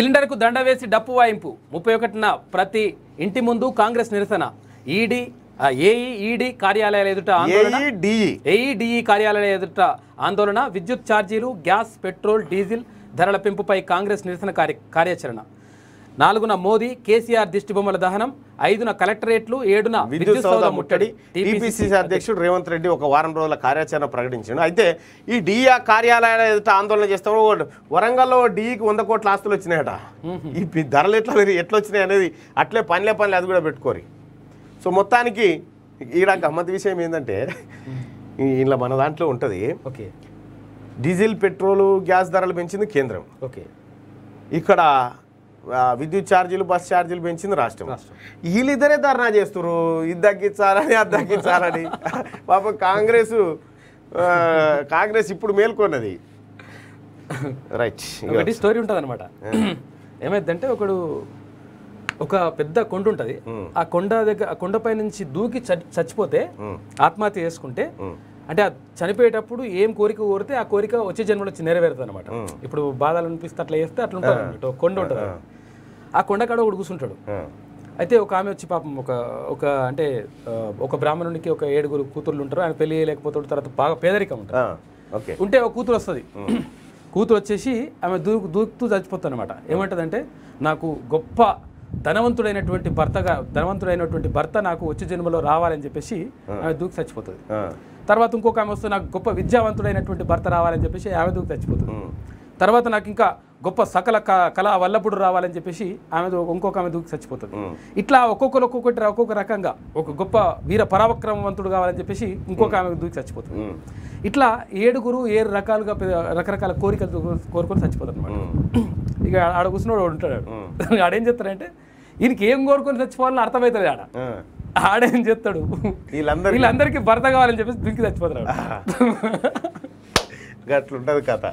సిలిండర్కు దండ వేసి డప్పు వాయింపు ముప్పై ఒకటిన ప్రతి ఇంటి ముందు కాంగ్రెస్ నిరసన ఈడీ ఏఈఈడి కార్యాలయాల ఎదుట ఆందోళన ఏఈడిఈ కార్యాలయాల ఎదుట ఆందోళన విద్యుత్ ఛార్జీలు గ్యాస్ పెట్రోల్ డీజిల్ ధరల పెంపుపై కాంగ్రెస్ నిరసన కార్యాచరణ నాలుగున మోదీ కేసీఆర్ దిష్టిబొమ్మల దహనం ఐదున కలెక్టరేట్లు ఏడున విద్యుత్ ముట్టడి టీపీసీసీ అధ్యక్షుడు రేవంత్ రెడ్డి ఒక వారం రోజుల కార్యాచరణ ప్రకటించాడు అయితే ఈ డిఆ కార్యాలయాల ఎదుట ఆందోళన చేస్తాడు వరంగల్లో డిఈకి వంద కోట్ల ఆస్తులు వచ్చినాయట ఈ ధరలు ఎట్లా ఎట్లా వచ్చినాయి అనేది అట్లే పనిలే పనులే అది కూడా పెట్టుకోరు సో మొత్తానికి ఈడ గమ్మత్ విషయం ఏంటంటే ఇలా మన దాంట్లో ఉంటుంది ఓకే డీజిల్ పెట్రోలు గ్యాస్ ధరలు పెంచింది కేంద్రం ఓకే ఇక్కడ విద్యుత్ ఛార్జీలు బస్ ఛార్జీలు పెంచింది రాష్ట్రం వీళ్ళిద్దరే ధర్నా చేస్తున్నారు ఇది తగ్గించాలని అది తగ్గించాలని పాపం కాంగ్రెస్ కాంగ్రెస్ ఇప్పుడు మేల్కొన్నది రైట్ ఒకటి స్టోరీ ఉంటుంది అనమాట ఏమైందంటే ఒకడు ఒక పెద్ద కొండ ఉంటుంది ఆ కొండ దగ్గర ఆ కొండపై నుంచి దూకి చచ్చిపోతే ఆత్మహత్య చేసుకుంటే అంటే చనిపోయేటప్పుడు ఏం కోరిక కోరితే ఆ కోరిక వచ్చే జన్మలో వచ్చి నెరవేరుతుంది అనమాట ఇప్పుడు బాధలు అనిపిస్తే అట్లా చేస్తే అట్లా ఉంటుంది కొండ ఉంటుంది ఆ కొండకాడ ఒకడు కూర్చుంటాడు అయితే ఒక ఆమె వచ్చి పాపం ఒక ఒక అంటే ఒక బ్రాహ్మణునికి ఒక ఏడుగురు కూతుర్లు ఉంటారు ఆయన పెళ్లి చేయలేకపోతాడు తర్వాత బాగా పేదరికం ఉంటారు ఉంటే ఒక కూతురు వస్తుంది కూతురు వచ్చేసి ఆమె దూకు దూకుతూ చచ్చిపోతుంది అనమాట ఏమంటదంటే నాకు గొప్ప ధనవంతుడైనటువంటి భర్తగా ధనవంతుడైనటువంటి భర్త నాకు వచ్చే జన్మలో రావాలని చెప్పేసి ఆమె దూకి చచ్చిపోతుంది తర్వాత ఇంకొక ఆమె వస్తే నాకు గొప్ప విద్యావంతుడైనటువంటి భర్త రావాలని చెప్పేసి ఆమె దూకి చచ్చిపోతుంది తర్వాత నాకు ఇంకా గొప్ప సకల కళ వల్లప్పుడు రావాలని చెప్పేసి ఆమె ఇంకొక ఆమె దూకి చచ్చిపోతుంది ఇట్లా ఒక్కొక్కరు ఒక్కొక్కటి ఒక్కొక్క రకంగా ఒక గొప్ప వీర పరాక్రమవంతుడు కావాలని చెప్పేసి ఇంకొక ఆమె దూకి చచ్చిపోతుంది ఇట్లా ఏడుగురు ఏడు రకాలుగా రకరకాల కోరికలు కోరుకొని చచ్చిపోతారు అనమాట ఇక ఆడ కూర్చున్నాడు ఉంటాడు ఆడేం చెప్తాడంటే ఈయనకి ఏం కోరుకొని చచ్చిపోవాలని అర్థమవుతుంది ఆడ ఆడేం చెప్తాడు వీళ్ళందరూ వీళ్ళందరికీ భర్త కావాలని చెప్పేసి దూకి చచ్చిపోతాడు అట్లుంటది కథ